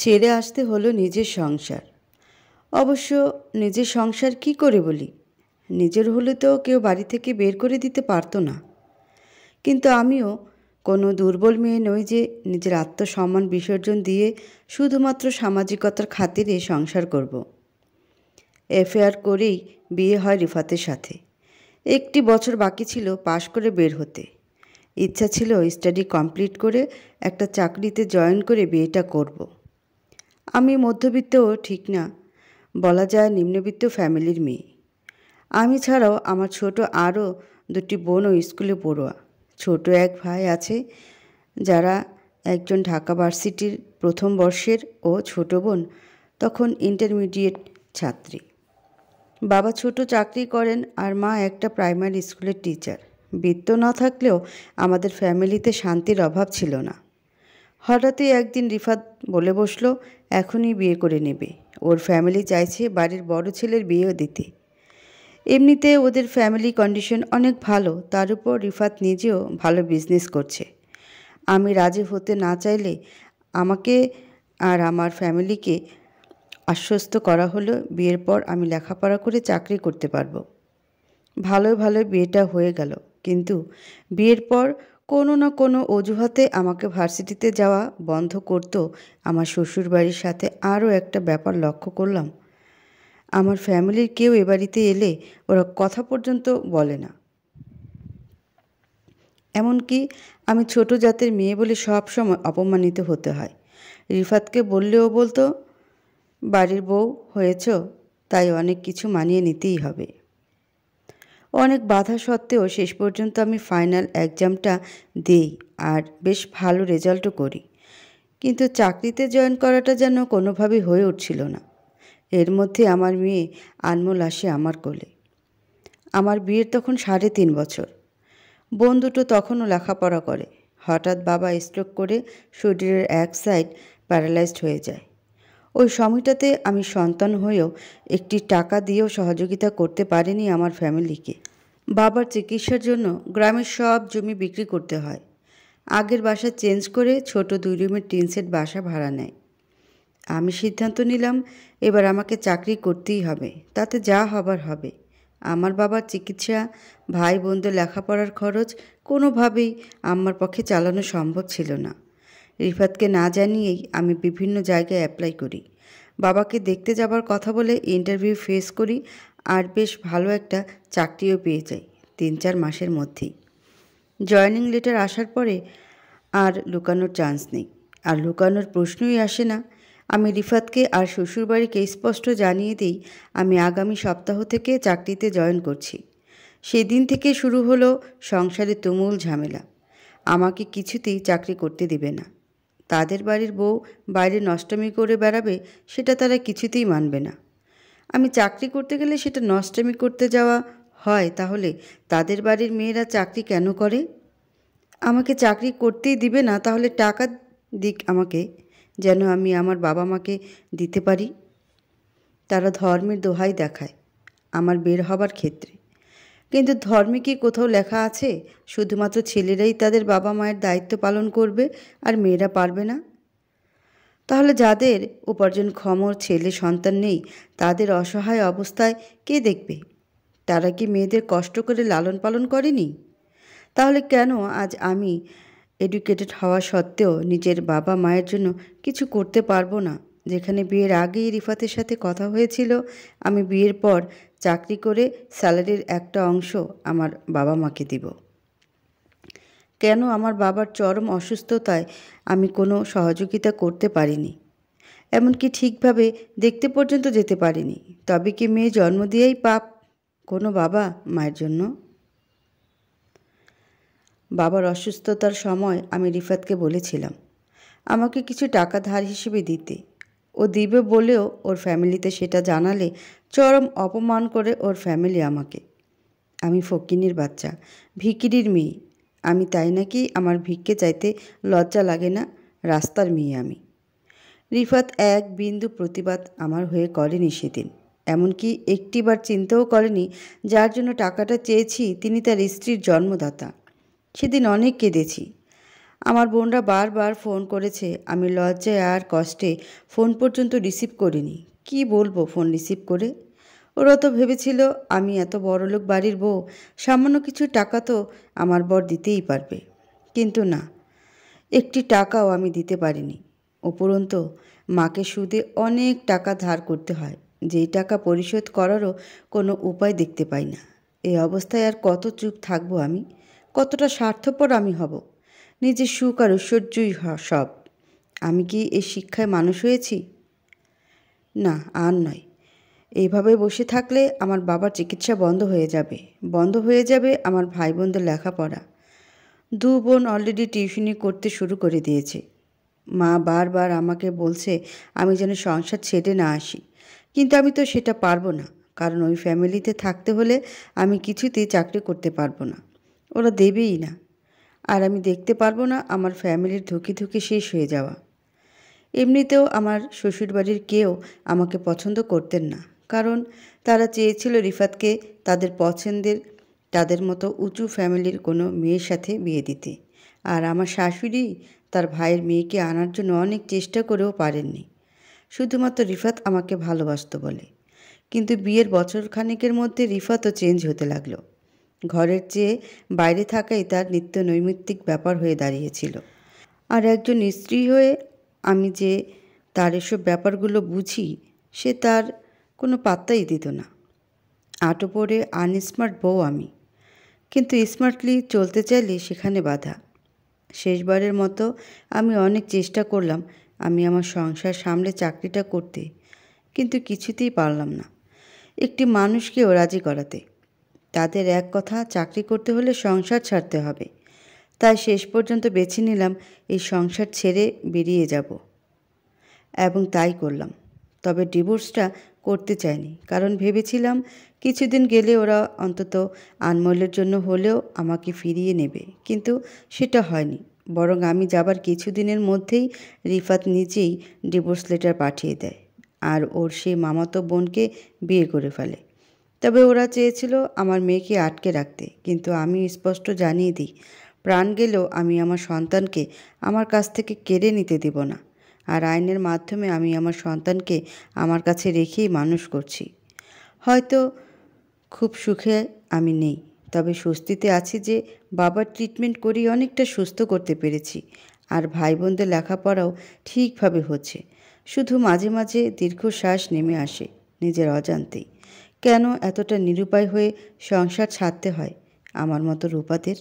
ছেড়ে আসতে হলো নিজের সংসার অবশ্য নিজের সংসার কি করে বলি নিজের হলে তো কেউ বাড়ি থেকে বের করে দিতে পারতো না কিন্তু আমিও কোনো দুর্বল মেয়ে নই যে নিজের আত্মসম্মান বিসর্জন দিয়ে শুধুমাত্র সামাজিকতার খাতিরে সংসার করব এফেয়ার করেই বিয়ে হয় রিফাতের সাথে একটি বছর বাকি ছিল পাশ করে বের হতে ইচ্ছা ছিল স্টাডি কমপ্লিট করে একটা চাকরিতে জয়েন করে বিয়েটা করব। আমি মধ্যবিত্তও ঠিক না বলা যায় নিম্নবিত্ত ফ্যামিলির মেয়ে আমি ছাড়াও আমার ছোট আরও দুটি বোন ও স্কুলে পড়ুয়া ছোট এক ভাই আছে যারা একজন ঢাকা ভার্সিটির প্রথম বর্ষের ও ছোট বোন তখন ইন্টারমিডিয়েট ছাত্রী বাবা ছোট চাকরি করেন আর মা একটা প্রাইমারি স্কুলের টিচার বৃত্ত না থাকলেও আমাদের ফ্যামিলিতে শান্তির অভাব ছিল না হঠাৎই একদিন রিফাত বলে বসল এখনই বিয়ে করে নেবে ওর ফ্যামিলি চাইছে বাড়ির বড় ছেলের বিয়েও দিতে এমনিতে ওদের ফ্যামিলি কন্ডিশন অনেক ভালো তার উপর রিফাত নিজেও ভালো বিজনেস করছে আমি রাজি হতে না চাইলে আমাকে আর আমার ফ্যামিলিকে আশ্বস্ত করা হলো বিয়ের পর আমি লেখাপড়া করে চাকরি করতে পারবো ভালোই ভালো বিয়েটা হয়ে গেল কিন্তু বিয়ের পর কোনো না কোনো অজুহাতে আমাকে ভার্সিটিতে যাওয়া বন্ধ করত আমার শ্বশুর বাড়ির সাথে আরও একটা ব্যাপার লক্ষ্য করলাম আমার ফ্যামিলির কেউ এ বাড়িতে এলে ওরা কথা পর্যন্ত বলে না এমনকি আমি ছোট জাতের মেয়ে বলে সব সময় অপমানিত হতে হয় রিফাতকে বললেও বলতো বাড়ির বউ হয়েছ তাই অনেক কিছু মানিয়ে নিতেই হবে অনেক বাধা সত্ত্বেও শেষ পর্যন্ত আমি ফাইনাল এক্সামটা দিই আর বেশ ভালো রেজাল্টও করি কিন্তু চাকরিতে জয়েন করাটা যেন কোনোভাবেই হয়ে উঠছিল না এর মধ্যে আমার মেয়ে আনমোল আসে আমার কোলে আমার বিয়ের তখন সাড়ে তিন বছর বোন দুটো তখনও লেখাপড়া করে হঠাৎ বাবা স্ট্রোক করে শরীরের এক সাইড প্যারালাইজড হয়ে যায় ওই সময়টাতে আমি সন্তান হয়েও একটি টাকা দিয়েও সহযোগিতা করতে পারিনি আমার ফ্যামিলিকে বাবার চিকিৎসার জন্য গ্রামের সব জমি বিক্রি করতে হয় আগের বাসা চেঞ্জ করে ছোট দুই রুমের টিন সেট বাসা ভাড়া নেয় আমি সিদ্ধান্ত নিলাম এবার আমাকে চাকরি করতেই হবে তাতে যা হবার হবে আমার বাবার চিকিৎসা ভাই বোনদের লেখাপড়ার খরচ কোনোভাবেই আমার পক্ষে চালানো সম্ভব ছিল না রিফাতকে না জানিয়েই আমি বিভিন্ন জায়গায় অ্যাপ্লাই করি বাবাকে দেখতে যাবার কথা বলে ইন্টারভিউ ফেস করি আর বেশ ভালো একটা চাকরিও পেয়ে যাই তিন চার মাসের মধ্যেই জয়নিং লেটার আসার পরে আর লুকানোর চান্স নেই আর লুকানোর প্রশ্নই আসে না আমি রিফাতকে আর শ্বশুরবাড়িকে স্পষ্ট জানিয়ে দিই আমি আগামী সপ্তাহ থেকে চাকরিতে জয়েন করছি সেদিন থেকে শুরু হলো সংসারে তুমুল ঝামেলা আমাকে কিছুতেই চাকরি করতে দেবে না তাদের বাড়ির বউ বাইরে নষ্টমী করে বেড়াবে সেটা তারা কিছুতেই মানবে না আমি চাকরি করতে গেলে সেটা নষ্টমী করতে যাওয়া হয় তাহলে তাদের বাড়ির মেয়েরা চাকরি কেন করে আমাকে চাকরি করতেই দিবে না তাহলে টাকা দিক আমাকে যেন আমি আমার বাবা মাকে দিতে পারি তারা ধর্মের দোহাই দেখায় আমার বের হবার ক্ষেত্রে কিন্তু ধর্মে কি কোথাও লেখা আছে শুধুমাত্র ছেলেরাই তাদের বাবা মায়ের দায়িত্ব পালন করবে আর মেয়েরা পারবে না তাহলে যাদের উপার্জন ক্ষমর ছেলে সন্তান নেই তাদের অসহায় অবস্থায় কে দেখবে তারা কি মেয়েদের কষ্ট করে লালন পালন করেনি তাহলে কেন আজ আমি এডুকেটেড হওয়া সত্ত্বেও নিজের বাবা মায়ের জন্য কিছু করতে পারবো না যেখানে বিয়ের আগেই রিফাতের সাথে কথা হয়েছিল আমি বিয়ের পর চাকরি করে স্যালারির একটা অংশ আমার বাবা মাকে দিব কেন আমার বাবার চরম অসুস্থতায় আমি কোনো সহযোগিতা করতে পারিনি এমনকি ঠিকভাবে দেখতে পর্যন্ত যেতে পারিনি তবে কি মেয়ে জন্ম দিয়েই পাপ কোনো বাবা মায়ের জন্য বাবার অসুস্থতার সময় আমি রিফাতকে বলেছিলাম আমাকে কিছু টাকা ধার হিসেবে দিতে ও দিবে বলেও ওর ফ্যামিলিতে সেটা জানালে চরম অপমান করে ওর ফ্যামিলি আমাকে আমি ফকিনীর বাচ্চা ভিকিরির মেয়ে আমি তাই নাকি আমার ভিক্ষে চাইতে লজ্জা লাগে না রাস্তার মেয়ে আমি রিফাত এক বিন্দু প্রতিবাদ আমার হয়ে করেনি সেদিন এমনকি একটিবার চিন্তাও করেনি যার জন্য টাকাটা চেয়েছি তিনি তার স্ত্রীর জন্মদাতা সেদিন অনেক কেঁদেছি আমার বোনরা বারবার ফোন করেছে আমি লজ্জায় আর কষ্টে ফোন পর্যন্ত রিসিভ করিনি কি বলবো ফোন রিসিভ করে ওরা তো ভেবেছিল আমি এত বড়লোক বাড়ির বউ সামান্য কিছু টাকা তো আমার বর দিতেই পারবে কিন্তু না একটি টাকাও আমি দিতে পারিনি উপরন্তু মাকে সুদে অনেক টাকা ধার করতে হয় যেই টাকা পরিশোধ করারও কোনো উপায় দেখতে পাই না এই অবস্থায় আর কত চুপ থাকবো আমি কতটা স্বার্থপর আমি হব নিজের সুখ আর ঐশ্বর্যই সব আমি কি এই শিক্ষায় মানুষ হয়েছি না আর নয় এইভাবে বসে থাকলে আমার বাবার চিকিৎসা বন্ধ হয়ে যাবে বন্ধ হয়ে যাবে আমার ভাই বোনদের লেখাপড়া দু বোন অলরেডি টিউশনি করতে শুরু করে দিয়েছে মা বারবার আমাকে বলছে আমি যেন সংসার ছেড়ে না আসি কিন্তু আমি তো সেটা পারবো না কারণ ওই ফ্যামিলিতে থাকতে হলে আমি কিছুতেই চাকরি করতে পারবো না ওরা দেবেই না আর আমি দেখতে পারবো না আমার ফ্যামিলির ধুকি ধুকি শেষ হয়ে যাওয়া এমনিতেও আমার শ্বশুরবাড়ির কেউ আমাকে পছন্দ করতেন না কারণ তারা চেয়েছিল রিফাতকে তাদের পছন্দের তাদের মতো উঁচু ফ্যামিলির কোনো মেয়ের সাথে বিয়ে দিতে আর আমার শাশুড়ি তার ভাইয়ের মেয়েকে আনার জন্য অনেক চেষ্টা করেও পারেননি শুধুমাত্র রিফাত আমাকে ভালোবাসত বলে কিন্তু বিয়ের বছর খানেকের মধ্যে রিফাতও চেঞ্জ হতে লাগলো ঘরের চেয়ে বাইরে থাকাই তার নিত্য নৈমিত্তিক ব্যাপার হয়ে দাঁড়িয়েছিল আর একজন স্ত্রী হয়ে আমি যে তার এসব ব্যাপারগুলো বুঝি সে তার কোনো পাত্তাই দিত না আটো পড়ে আনস্মার্ট বউ আমি কিন্তু স্মার্টলি চলতে চাইলে সেখানে বাধা শেষবারের মতো আমি অনেক চেষ্টা করলাম আমি আমার সংসার সামলে চাকরিটা করতে কিন্তু কিছুতেই পারলাম না একটি মানুষকেও রাজি করাতে তাদের এক কথা চাকরি করতে হলে সংসার ছাড়তে হবে তাই শেষ পর্যন্ত বেছে নিলাম এই সংসার ছেড়ে বেরিয়ে যাব এবং তাই করলাম তবে ডিভোর্সটা করতে চাইনি কারণ ভেবেছিলাম কিছুদিন গেলে ওরা অন্তত আনমলের জন্য হলেও আমাকে ফিরিয়ে নেবে কিন্তু সেটা হয়নি বরং আমি যাবার কিছুদিনের মধ্যেই রিফাত নিজেই ডিভোর্স লেটার পাঠিয়ে দেয় আর ওর সেই মামাতো বোনকে বিয়ে করে ফেলে তবে ওরা চেয়েছিল আমার মেয়েকে আটকে রাখতে কিন্তু আমি স্পষ্ট জানিয়ে দিই প্রাণ গেলেও আমি আমার সন্তানকে আমার কাছ থেকে কেড়ে নিতে দেব না আর আইনের মাধ্যমে আমি আমার সন্তানকে আমার কাছে রেখেই মানুষ করছি হয়তো খুব সুখে আমি নেই তবে স্বস্তিতে আছি যে বাবার ট্রিটমেন্ট করি অনেকটা সুস্থ করতে পেরেছি আর ভাই বোনদের লেখাপড়াও ঠিকভাবে হচ্ছে শুধু মাঝে মাঝে দীর্ঘশ্বাস নেমে আসে নিজের অজান্তেই কেন এতটা নিরুপায় হয়ে সংসার ছাড়তে হয় আমার মতো রূপাদের